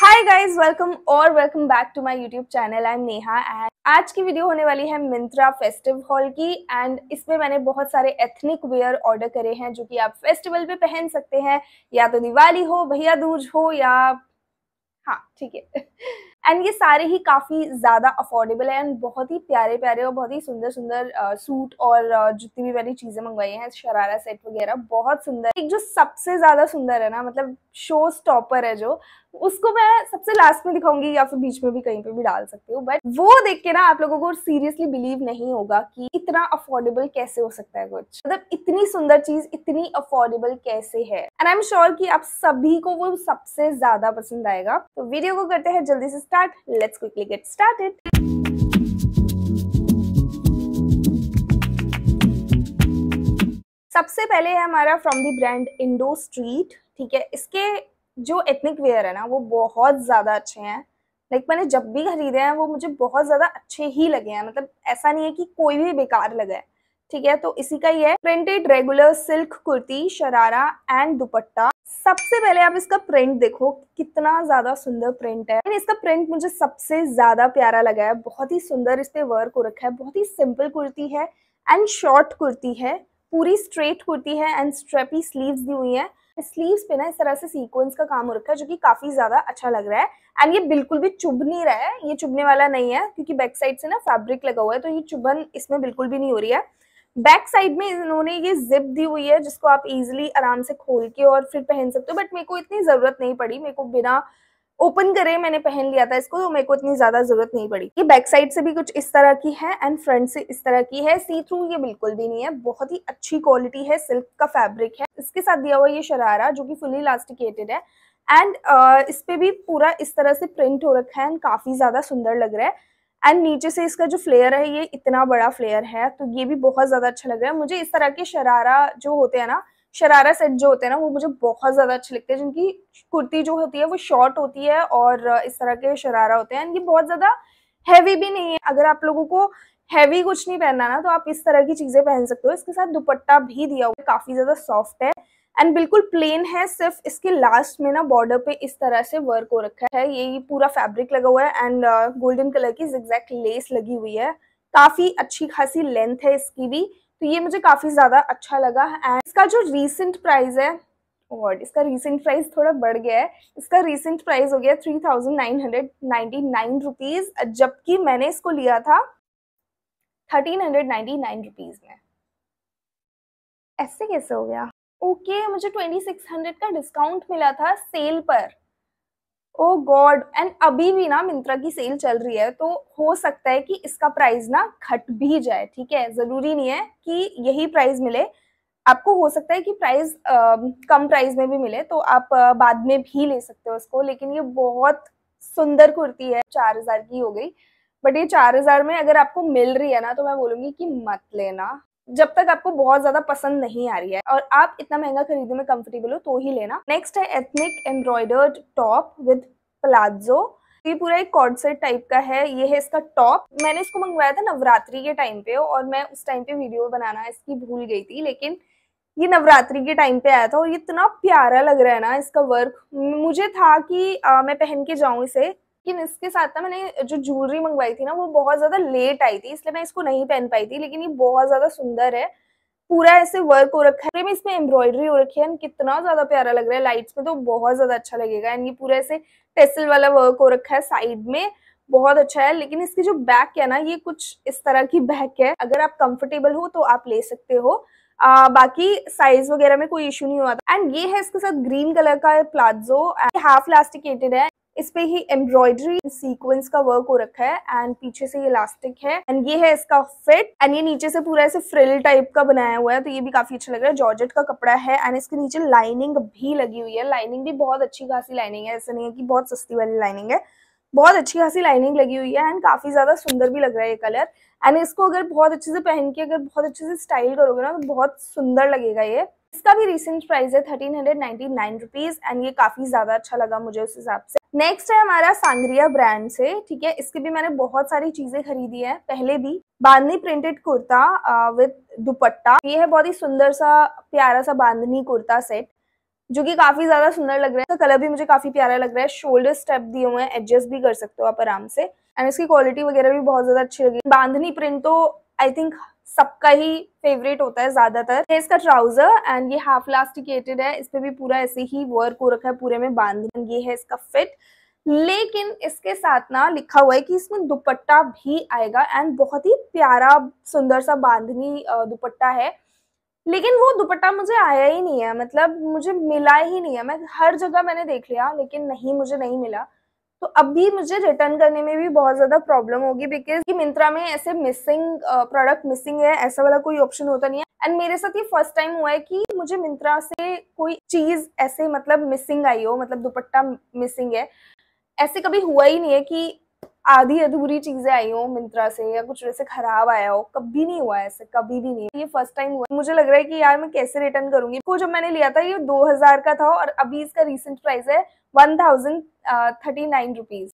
high guys welcome और welcome back to my YouTube channel I Neha and आज की video होने वाली है मिंत्रा फेस्टिव हॉल की एंड इसमें मैंने बहुत सारे एथनिक वेयर ऑर्डर करे हैं जो कि आप फेस्टिवल पे पहन सकते हैं या तो दिवाली हो भैया दूज हो या हाँ ठीक है एंड ये सारे ही काफ़ी ज़्यादा अफोर्डेबल है एंड बहुत ही प्यारे प्यारे और बहुत ही सुंदर सुंदर सूट और जितनी भी मैंने चीज़ें मंगवाई हैं शरारा सेट वगैरह बहुत सुंदर एक जो सबसे ज़्यादा सुंदर है ना मतलब शो स्टॉपर है जो उसको मैं सबसे लास्ट में दिखाऊंगी या फिर बीच में भी कहीं पे भी डाल सकती हूँ बट वो देख के ना आप लोगों को सीरियसली बिलीव नहीं होगा कि इतना अफोर्डेबल कैसे हो सकता है कुछ मतलब इतनी सुंदर चीज इतनी अफोर्डेबल कैसे है एंड आई एम श्योर कि आप सभी को वो सबसे ज्यादा पसंद आएगा तो वीडियो को करते हैं जल्दी से start let's quickly get start सबसे पहले है हमारा from the brand Indo Street ठीक है इसके जो एथनिक वेयर है ना वो बहुत ज़्यादा अच्छे हैं लाइक like, मैंने जब भी खरीदे हैं वो मुझे बहुत ज़्यादा अच्छे ही लगे हैं मतलब ऐसा नहीं है कि कोई भी बेकार लगा है ठीक है तो इसी का ये है printed regular silk kurti sharara and dupatta सबसे पहले आप इसका प्रिंट देखो कितना ज़्यादा सुंदर प्रिंट है इसका प्रिंट मुझे सबसे ज़्यादा प्यारा लगा है बहुत ही सुंदर इस पर वर्क हो रखा है बहुत ही सिंपल कुर्ती है एंड शॉर्ट कुर्ती है पूरी स्ट्रेट कुर्ती है एंड स्ट्रेपी स्लीव्स भी हुई है स्लीव्स पे ना इस तरह से सीक्वेंस का काम हो रखा है जो कि काफी ज्यादा अच्छा लग रहा है एंड ये बिल्कुल भी चुभ नहीं रहा है ये चुभने वाला नहीं है क्योंकि बैक साइड से ना फैब्रिक लगा हुआ है तो ये चुभन इसमें बिल्कुल भी नहीं हो रही है बैक साइड में इन्होंने ये जिप दी हुई है जिसको आप इजिली आराम से खोल के और फिर पहन सकते हो बट मेरे को इतनी ज़रूरत नहीं पड़ी मेरे को बिना ओपन करें मैंने पहन लिया था इसको तो मेरे को इतनी ज्यादा जरूरत नहीं पड़ी ये बैक साइड से भी कुछ इस तरह की है एंड फ्रंट से इस तरह की है सी थ्रू ये बिल्कुल भी नहीं है बहुत ही अच्छी क्वालिटी है सिल्क का फैब्रिक है इसके साथ दिया हुआ ये शरारा जो कि फुली इलास्टिकेटेड है एंड uh, इस पे भी पूरा इस तरह से प्रिंट हो रखा है एंड काफी ज्यादा सुंदर लग रहा है एंड नीचे से इसका जो फ्लेयर है ये इतना बड़ा फ्लेयर है तो ये भी बहुत ज्यादा अच्छा लग रहा है मुझे इस तरह के शरारा जो होते हैं ना शरारा सेट जो होते हैं ना वो मुझे बहुत ज़्यादा अच्छे लगते हैं जिनकी कुर्ती जो होती है वो शॉर्ट होती है और इस तरह के शरारा होते हैं ये बहुत ज़्यादा हैवी भी नहीं है अगर आप लोगों को हैवी कुछ नहीं पहनना ना तो आप इस तरह की चीज़ें पहन सकते हो इसके साथ दुपट्टा भी दिया हुआ है काफ़ी ज़्यादा सॉफ्ट है एंड बिल्कुल प्लेन है सिर्फ इसके लास्ट में ना बॉर्डर पे इस तरह से वर्क हो रखा है ये पूरा फैब्रिक लगा हुआ है एंड गोल्डन कलर की एग्जैक्ट लेस लगी हुई है काफ़ी अच्छी खासी लेंथ है इसकी भी तो ये मुझे काफ़ी ज़्यादा अच्छा लगा एंड इसका जो रिसेंट प्राइस है और oh इसका रिसेंट प्राइस थोड़ा बढ़ गया है इसका रिसेंट प्राइस हो गया three thousand nine hundred ninety nine rupees जबकि मैंने इसको लिया था thirteen hundred ninety nine rupees में ऐसे कैसे हो गया ओके okay, मुझे ट्वेंटी सिक्स हंड्रेड का डिस्काउंट मिला था सेल पर ओ गॉड एंड अभी भी ना मिंत्रा की सेल चल रही है तो हो सकता है कि इसका प्राइस ना घट भी जाए ठीक है ज़रूरी नहीं है कि यही प्राइस मिले आपको हो सकता है कि प्राइस आ, कम प्राइस में भी मिले तो आप आ, बाद में भी ले सकते हो उसको लेकिन ये बहुत सुंदर कुर्ती है चार हज़ार की हो गई बट ये चार हज़ार में अगर आपको मिल रही है ना तो मैं बोलूंगी कि मत लेना जब तक आपको बहुत ज्यादा पसंद नहीं आ रही है और आप इतना महंगा खरीदने में कंफर्टेबल हो तो ही लेना नेक्स्ट है ethnic embroidered top with palazzo ये पूरा एक कॉर्डसेट टाइप का है ये है इसका टॉप मैंने इसको मंगवाया था नवरात्रि के टाइम पे और मैं उस टाइम पे वीडियो बनाना इसकी भूल गई थी लेकिन ये नवरात्रि के टाइम पे आया था और ये इतना प्यारा लग रहा है ना इसका वर्क मुझे था कि आ, मैं पहन के जाऊँ इसे लेकिन इसके साथ ना मैंने जो ज्वेलरी मंगवाई थी ना वो बहुत ज़्यादा लेट आई थी इसलिए मैं इसको नहीं पहन पाई थी लेकिन ये बहुत ज़्यादा सुंदर है पूरा ऐसे वर्क हो रखा है इसमें एम्ब्रॉयडरी हो रखी है कितना ज़्यादा प्यारा लग रहा है लाइट्स में तो बहुत ज़्यादा अच्छा लगेगा एंड ये पूरा ऐसे टेसल वाला वर्क हो रखा है साइड में बहुत अच्छा है लेकिन इसकी जो बैक है ना ये कुछ इस तरह की बैक है अगर आप कंफर्टेबल हो तो आप ले सकते हो आ, बाकी साइज वगैरह में कोई इश्यू नहीं हुआ था एंड ये है इसके साथ ग्रीन कलर का प्लाजो हाफ लास्टिकेटेड है इस पे ही एम्ब्रॉयडरी सीक्वेंस का वर्क हो रखा है एंड पीछे से ये इलास्टिक है एंड ये है इसका फिट एंड ये नीचे से पूरा ऐसे फ्रिल टाइप का बनाया हुआ है तो ये भी काफी अच्छा लग रहा है जॉर्जेट का कपड़ा है एंड इसके नीचे लाइनिंग भी लगी हुई है लाइनिंग भी बहुत अच्छी खासी लाइनिंग है ऐसा नहीं है कि बहुत सस्ती वाली लाइनिंग है बहुत अच्छी खासी लाइनिंग लगी हुई है एंड काफी ज्यादा सुंदर भी लग रहा है ये कलर एंड इसको अगर बहुत अच्छे से पहन के अगर बहुत अच्छे से स्टाइल करोगे ना तो बहुत सुंदर लगेगा ये इसका भी रिसेंट प्राइस है thirteen hundred ninety nine rupees and ये काफ़ी ज़्यादा अच्छा लगा मुझे उस हिसाब से नेक्स्ट है हमारा सांग्रिया ब्रांड से ठीक है इसके भी मैंने बहुत सारी चीजें खरीदी है पहले भी बांधनी प्रिंटेड कुर्ता विद दुपट्टा ये है बहुत ही सुंदर सा प्यारा सा बांधनी कुर्ता सेट जो कि काफी ज्यादा सुंदर लग रहा है कलर भी मुझे काफी प्यारा लग रहा है शोल्डर स्टेप दिए हुए हैं एडजस्ट भी कर सकते हो आप आराम से एंड इसकी क्वालिटी वगैरह भी बहुत ज्यादा अच्छी लगी बांधनी प्रिंट तो आई थिंक सबका ही फेवरेट होता है ज्यादातर है इसका ट्राउजर एंड ये हाफ लास्टिकेटेड है इस पर भी पूरा ऐसे ही वर्क हो रखा है पूरे में बांध ये है इसका फिट लेकिन इसके साथ ना लिखा हुआ है कि इसमें दुपट्टा भी आएगा एंड बहुत ही प्यारा सुंदर सा बांधनी दुपट्टा है लेकिन वो दुपट्टा मुझे आया ही नहीं है मतलब मुझे मिला ही नहीं है मैं हर जगह मैंने देख लिया लेकिन नहीं मुझे नहीं मिला तो अब भी मुझे रिटर्न करने में भी बहुत ज़्यादा प्रॉब्लम होगी बिकॉज कि मिंत्रा में ऐसे मिसिंग प्रोडक्ट मिसिंग है ऐसा वाला कोई ऑप्शन होता नहीं है एंड मेरे साथ ये फर्स्ट टाइम हुआ है कि मुझे मिंत्रा से कोई चीज़ ऐसे मतलब मिसिंग आई हो मतलब दुपट्टा मिसिंग है ऐसे कभी हुआ ही नहीं है कि आधी अधूरी चीजें आई हो मिंत्रा से या कुछ वैसे खराब आया हो कभी नहीं हुआ ऐसे कभी भी नहीं ये फर्स्ट टाइम हुआ मुझे लग रहा है कि यार मैं कैसे रिटर्न करूंगी को जब मैंने लिया था ये 2000 का था और अभी इसका रिसेंट प्राइस है one thousand thirty nine rupees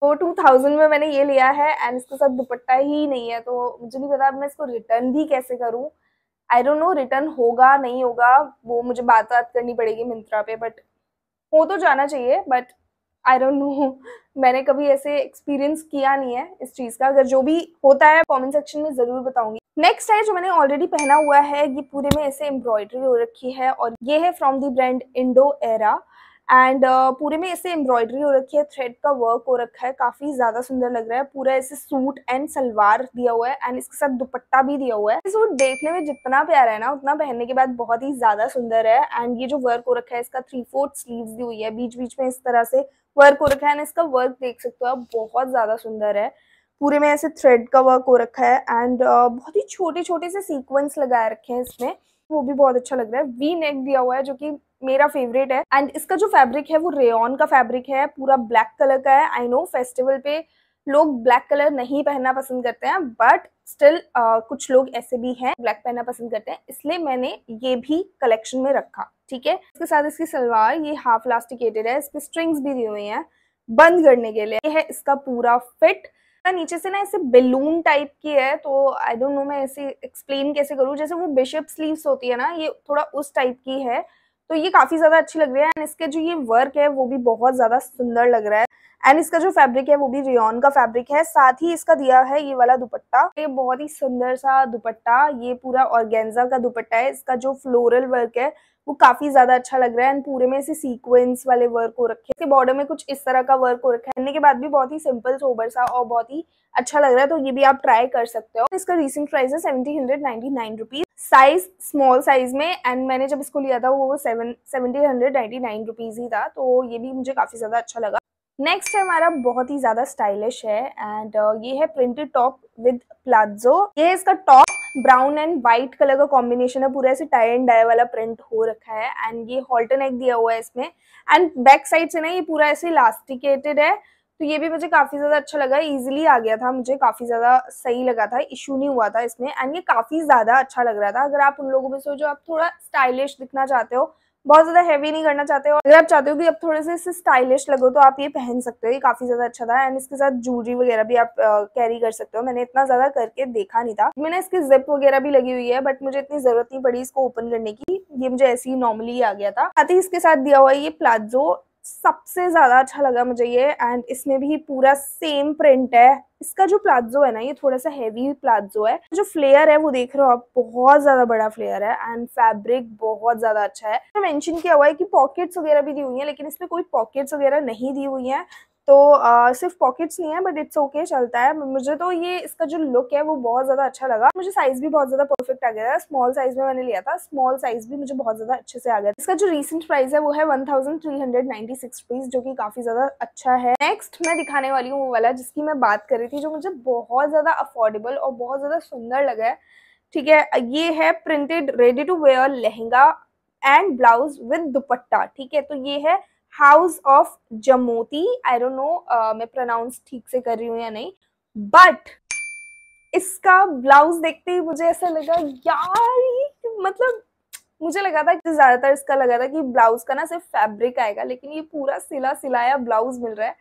तो टू थाउजेंड में मैंने ये लिया है एंड इसके साथ दुपट्टा ही नहीं है तो मुझे नहीं पता मैं इसको रिटर्न भी कैसे करूँ आई डोंट नो रिटर्न होगा नहीं होगा वो मुझे बात बात करनी पड़ेगी मिंत्रा पे बट हो तो जाना चाहिए बट आई डोंट नो मैंने कभी ऐसे एक्सपीरियंस किया नहीं है इस चीज़ का अगर जो भी होता है कमेंट सेक्शन में ज़रूर बताऊंगी नेक्स्ट है जो मैंने ऑलरेडी पहना हुआ है ये पूरे में ऐसे एम्ब्रॉयडरी हो रखी है और ये है from the brand Indo Era and uh, पूरे में ऐसे एम्ब्रॉयडरी हो रखी है थ्रेड का वर्क हो रखा है काफ़ी ज़्यादा सुंदर लग रहा है पूरा ऐसे सूट एंड सलवार दिया हुआ है एंड इसके साथ दुपट्टा भी दिया हुआ है सूट देखने में जितना प्यारा है ना उतना पहनने के बाद बहुत ही ज़्यादा सुंदर है एंड ये जो वर्क हो रखा है इसका थ्री फोर्थ स्लीव्स दी हुई है बीच बीच में इस तरह से वर्क हो रखा है ना इसका वर्क देख सकते हो आप बहुत ज़्यादा सुंदर है पूरे में ऐसे थ्रेड का वर्क हो रखा है एंड बहुत ही छोटे छोटे से सीक्वेंस लगाए रखे हैं इसमें वो भी बहुत अच्छा लग रहा है वी नेक दिया हुआ है जो कि मेरा फेवरेट है एंड इसका जो फैब्रिक है वो रेयन का फैब्रिक है पूरा ब्लैक कलर का है आई नो फेस्टिवल पे लोग ब्लैक कलर नहीं पहनना पसंद करते हैं बट स्टिल uh, कुछ लोग ऐसे भी हैं ब्लैक पहनना पसंद करते हैं इसलिए मैंने ये भी कलेक्शन में रखा ठीक है इसके साथ इसकी सलवार ये हाफ लास्टिकेटेड है इसकी स्ट्रिंग्स भी दी हुई हैं बंद करने के लिए ये है इसका पूरा फिट हाँ, नीचे से ना ऐसे बेलून टाइप की है तो आई डोंट नो मैं ऐसे एक्सप्लेन कैसे करूँ जैसे वो बिशप स्लीव्स होती है ना ये थोड़ा उस टाइप की है तो ये काफ़ी ज़्यादा अच्छी लग रही है एंड इसके जो ये वर्क है वो भी बहुत ज़्यादा सुंदर लग रहा है एंड इसका जो फैब्रिक है वो भी रियॉन का फैब्रिक है साथ ही इसका दिया है ये वाला दुपट्टा ये बहुत ही सुंदर सा दुपट्टा ये पूरा ऑर्गेन्जा का दुपट्टा है इसका जो फ्लोरल वर्क है वो काफी ज्यादा अच्छा लग रहा है एंड पूरे में इसे सीक्वेंस वाले वर्क हो रखे इसके बॉर्डर में कुछ इस तरह का वर्क हो रखा है पहनने के बाद भी बहुत ही सिंपल सोबर सा और बहुत ही अच्छा लग रहा है तो ये भी आप ट्राई कर सकते हो इसका रिसेंट प्राइस है seventy hundred ninety nine rupees size small size में एंड मैंने जब इसको लिया था वो seven seventy hundred ninety nine rupees ही था तो ये भी मुझे काफ़ी ज़्यादा अच्छा लगा नेक्स्ट है हमारा बहुत ही ज्यादा स्टाइलिश है एंड uh, ये है प्रिंटेड टॉप विद प्लाजो ये इसका top brown and white colour का कॉम्बिनेशन है पूरा ऐसे टाई एंड डाई वाला प्रिंट हो रखा है एंड ये हॉल्टन नेक दिया हुआ है इसमें एंड बैक साइड से ना ये पूरा ऐसे इलास्टिकेटेड है तो ये भी मुझे काफी ज्यादा अच्छा लगा इजिली आ गया था मुझे काफी ज्यादा सही लगा था इशू नहीं हुआ था इसमें एंड ये काफी ज्यादा अच्छा लग रहा था अगर आप उन लोगों में सोचो आप थोड़ा स्टाइलिश दिखना चाहते हो बहुत ज्यादा हैवी नहीं करना चाहते हो अगर आप चाहते हो कि आप थोड़े से इससे स्टाइलिश लगो तो आप ये पहन सकते हो ये काफी ज्यादा अच्छा था एंड इसके साथ जूलरी वगैरह भी आप कैरी कर सकते हो मैंने इतना ज्यादा करके देखा नहीं था मैंने इसकी जिप वगैरह भी लगी हुई है बट मुझे इतनी जरूरत नहीं पड़ी इसको ओपन करने की ये मुझे ऐसे ही नॉर्मली आ गया था साथ ही इसके साथ दिया हुआ ये प्लाजो सबसे ज़्यादा अच्छा लगा मुझे ये एंड इसमें भी पूरा सेम प्रिंट है इसका जो प्लाजो है ना ये थोड़ा सा हैवी प्लाजो है जो फ्लेयर है वो देख रहे हो आप बहुत ज़्यादा बड़ा फ्लेयर है एंड फैब्रिक बहुत ज़्यादा अच्छा है तो मेंशन किया हुआ है कि पॉकेट्स वगैरह भी दी हुई हैं लेकिन इसमें कोई पॉकेट्स वगैरह नहीं दी हुई हैं तो सिर्फ पॉकेट्स नहीं है बट इट्स ओके चलता है मुझे तो ये इसका जो लुक है वो बहुत ज़्यादा अच्छा लगा मुझे साइज़ भी बहुत ज़्यादा परफेक्ट आ गया था स्मॉल साइज़ में मैंने लिया था स्मॉल साइज़ भी मुझे बहुत ज़्यादा अच्छे से आ गया इसका जो रिसेंट प्राइस है वो है one thousand three hundred ninety six rupees जो कि काफ़ी ज़्यादा अच्छा है नेक्स्ट मैं दिखाने वाली हूँ वो वाला जिसकी मैं बात कर रही थी जो मुझे बहुत ज़्यादा अफोर्डेबल और बहुत ज़्यादा सुंदर लगा है ठीक है ये है printed ready to wear lehenga and blouse with dupatta ठीक है तो ये है house of Jamoti I don't know मैं प्रोनाउंस ठीक से कर रही हूँ या नहीं बट इसका ब्लाउज देखते ही मुझे ऐसा लगा यार मतलब मुझे लगा था कि ज़्यादातर इसका लगा था कि ब्लाउज का ना सिर्फ फैब्रिक आएगा लेकिन ये पूरा सिला सिलाया ब्लाउज मिल रहा है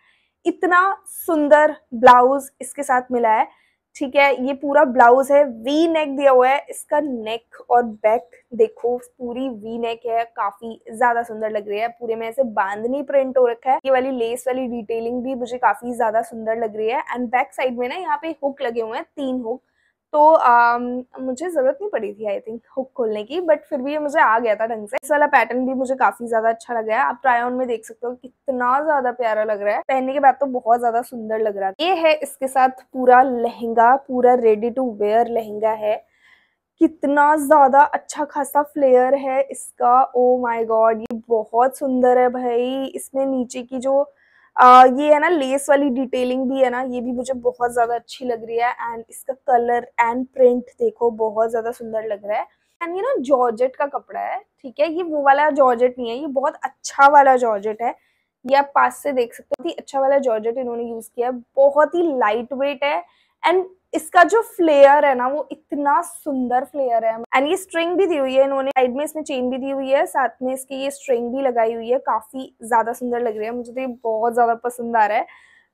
इतना सुंदर ब्लाउज इसके साथ मिला है ठीक है ये पूरा ब्लाउज है वी नेक दिया हुआ है इसका नेक और बैक देखो पूरी वी नेक है काफी ज्यादा सुंदर लग रही है पूरे में ऐसे बांधनी प्रिंट हो रखा है ये वाली लेस वाली डिटेलिंग भी मुझे काफी ज्यादा सुंदर लग रही है एंड बैक साइड में ना यहाँ पे हुक लगे हुए हैं तीन हुक तो आ, मुझे ज़रूरत नहीं पड़ी थी आई थिंक हुक खोलने की बट फिर भी ये मुझे आ गया था ढंग से इस वाला पैटर्न भी मुझे काफ़ी ज़्यादा अच्छा लग गया आप ट्राई ऑन में देख सकते हो कितना ज़्यादा प्यारा लग रहा है पहनने के बाद तो बहुत ज़्यादा सुंदर लग रहा है ये है इसके साथ पूरा लहंगा पूरा रेडी टू वेयर लहंगा है कितना ज़्यादा अच्छा खासा फ्लेयर है इसका ओ माई गॉड ये बहुत सुंदर है भाई इसमें नीचे की जो आ, ये है ना लेस वाली डिटेलिंग भी है ना ये भी मुझे बहुत ज़्यादा अच्छी लग रही है एंड इसका कलर एंड प्रिंट देखो बहुत ज़्यादा सुंदर लग रहा है एंड ये ना जॉर्जेट का कपड़ा है ठीक है ये वो वाला जॉर्जेट नहीं है ये बहुत अच्छा वाला जॉर्जेट है ये आप पास से देख सकते हो कि अच्छा वाला जॉर्जेट इन्होंने यूज़ किया है बहुत ही लाइट वेट है एंड इसका जो फ्लेयर है ना वो इतना सुंदर फ्लेयर है एंड ये स्ट्रिंग भी दी हुई है इन्होंने साइड में इसमें चेन भी दी हुई है साथ में इसकी ये स्ट्रिंग भी लगाई हुई है काफी ज्यादा सुंदर लग रही है मुझे तो ये बहुत ज्यादा पसंद आ रहा है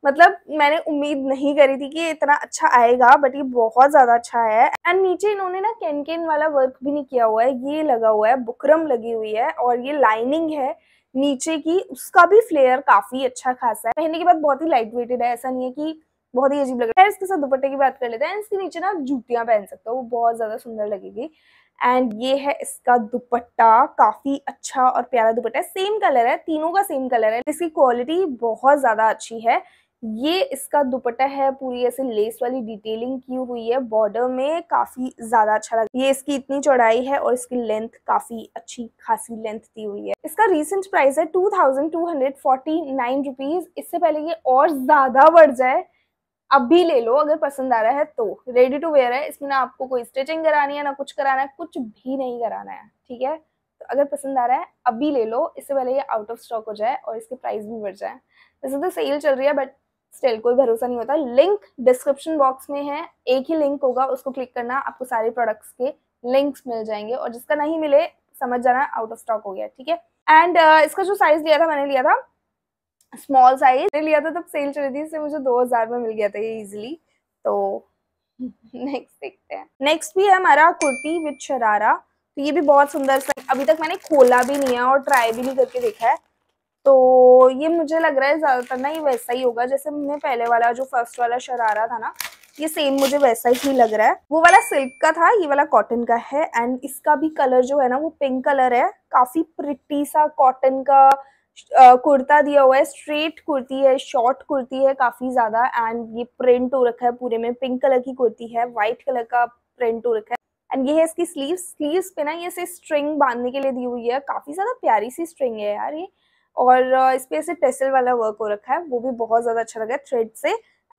मतलब मैंने उम्मीद नहीं करी थी कि ये इतना अच्छा आएगा बट ये बहुत ज़्यादा अच्छा है एंड नीचे इन्होंने ना कैनकेन वाला वर्क भी नहीं किया हुआ है ये लगा हुआ है बुकरम लगी हुई है और ये लाइनिंग है नीचे की उसका भी फ्लेयर काफ़ी अच्छा खासा है पहनने के बाद बहुत ही लाइट वेटेड है ऐसा नहीं है कि बहुत ही अजीब लग रहा है इसके साथ दुपट्टे की बात कर लेते हैं इसके नीचे ना आप जूतियां पहन सकते हो वो बहुत ज़्यादा सुंदर लगेगी एंड ये है इसका दुपट्टा काफ़ी अच्छा और प्यारा दुपट्टा है सेम कलर है तीनों का सेम कलर है इसकी क्वालिटी बहुत ज़्यादा अच्छी है ये इसका दुपट्टा है पूरी ऐसे लेस वाली डिटेलिंग की हुई है बॉर्डर में काफ़ी ज़्यादा अच्छा लगा ये इसकी इतनी चौड़ाई है और इसकी लेंथ काफ़ी अच्छी खासी लेंथ दी हुई है इसका रीसेंट प्राइस है two thousand two hundred forty nine rupees इससे पहले ये और ज़्यादा बढ़ जाए अब भी ले लो अगर पसंद आ रहा है तो रेडी टू वेयर है इसमें ना आपको कोई स्टिचिंग करानी है ना कुछ कराना है कुछ भी नहीं कराना है ठीक है तो अगर पसंद आ रहा है अभी ले लो इससे पहले ये आउट ऑफ स्टॉक हो जाए और इसके प्राइस भी बढ़ जाए वैसे तो सेल चल रही है बट स्टिल कोई भरोसा नहीं होता लिंक डिस्क्रिप्शन बॉक्स में है एक ही लिंक होगा उसको क्लिक करना आपको सारे प्रोडक्ट्स के लिंक्स मिल जाएंगे और जिसका नहीं मिले समझ जाना आउट ऑफ स्टॉक हो गया ठीक है एंड uh, इसका जो साइज लिया था मैंने लिया था स्मॉल साइज लिया था तब सेल चल रही थी इससे मुझे दो हज़ार में मिल गया था ये इजिली तो नेक्स्ट देखते हैं नेक्स्ट भी है हमारा कुर्ती विद शरारा तो ये भी बहुत सुंदर सा अभी तक मैंने खोला भी नहीं है और ट्राई भी नहीं करके देखा है तो ये मुझे लग रहा है ज़्यादातर ना ये वैसा ही होगा जैसे मैंने पहले वाला जो फर्स्ट वाला शरारा था ना ये सेम मुझे वैसा ही लग रहा है वो वाला सिल्क का था ये वाला कॉटन का है एंड इसका भी कलर जो है ना वो पिंक कलर है काफ़ी प्रिटी सा कॉटन का कुर्ता दिया हुआ है स्ट्रेट कुर्ती है शॉर्ट कुर्ती है काफ़ी ज़्यादा एंड ये प्रिंट हो रखा है पूरे में पिंक कलर की कुर्ती है वाइट कलर का प्रिंट हो रखा है एंड ये है इसकी स्लीव स्लीव पे ना ये इसे स्ट्रिंग बांधने के लिए दी हुई है काफ़ी ज़्यादा प्यारी सी स्ट्रिंग है यार ये और इस पे ऐसे टेसल वाला वर्क हो रखा है वो भी बहुत ज़्यादा अच्छा लगा है थ्रेड से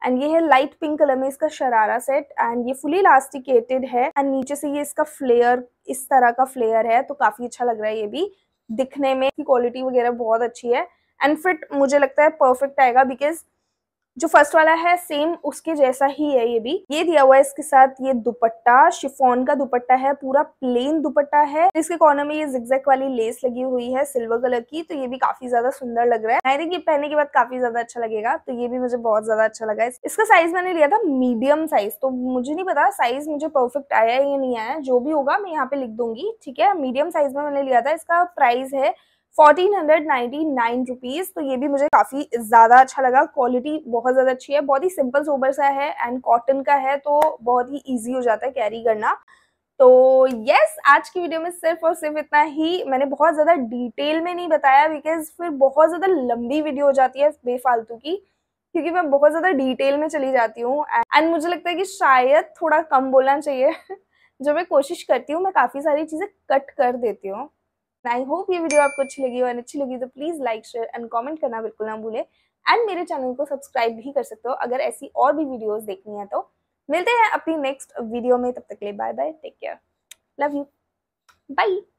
एंड ये है लाइट पिंक कलर में इसका शरारा सेट एंड ये फुली इलास्टिकेटेड है एंड नीचे से ये इसका फ्लेयर इस तरह का फ्लेयर है तो काफ़ी अच्छा लग रहा है ये भी दिखने में क्वालिटी वगैरह बहुत अच्छी है एंड फिट मुझे लगता है परफेक्ट आएगा बिकॉज जो फर्स्ट वाला है सेम उसके जैसा ही है ये भी ये दिया हुआ है इसके साथ ये दुपट्टा शिफोन का दुपट्टा है पूरा प्लेन दुपट्टा है इसके कॉर्नर में ये जिक्जैक वाली लेस लगी हुई है सिल्वर कलर की तो ये भी काफी ज्यादा सुंदर लग रहा है आई थिंक ये पहनने के बाद काफी ज्यादा अच्छा लगेगा तो ये भी मुझे बहुत ज्यादा अच्छा लगा है इसका साइज मैंने लिया था मीडियम साइज तो मुझे नहीं पता साइज मुझे परफेक्ट आया या नहीं आया जो भी होगा मैं यहाँ पे लिख दूंगी ठीक है मीडियम साइज में मैंने लिया था इसका प्राइस है fourteen hundred ninety nine rupees तो ये भी मुझे काफ़ी ज़्यादा अच्छा लगा क्वालिटी बहुत ज़्यादा अच्छी है बहुत ही सिंपल सोबर सा है एंड कॉटन का है तो बहुत ही ईजी हो जाता है कैरी करना तो यस आज की वीडियो में सिर्फ और सिर्फ इतना ही मैंने बहुत ज़्यादा डिटेल में नहीं बताया बिकॉज फिर बहुत ज़्यादा लंबी वीडियो हो जाती है बेफालतू की क्योंकि मैं बहुत ज़्यादा डिटेल में चली जाती हूँ एंड मुझे लगता है कि शायद थोड़ा कम बोलना चाहिए जब मैं कोशिश करती हूँ मैं काफ़ी सारी चीज़ें कट कर देती हूँ आई होप ये वीडियो आपको अच्छी लगी और अच्छी लगी तो please like share and comment करना बिल्कुल ना भूले एंड मेरे चैनल को सब्सक्राइब भी कर सकते हो अगर ऐसी और भी वीडियोज़ देखनी है तो मिलते हैं अपनी नेक्स्ट वीडियो में तब तक के लिए bye bye take care love you by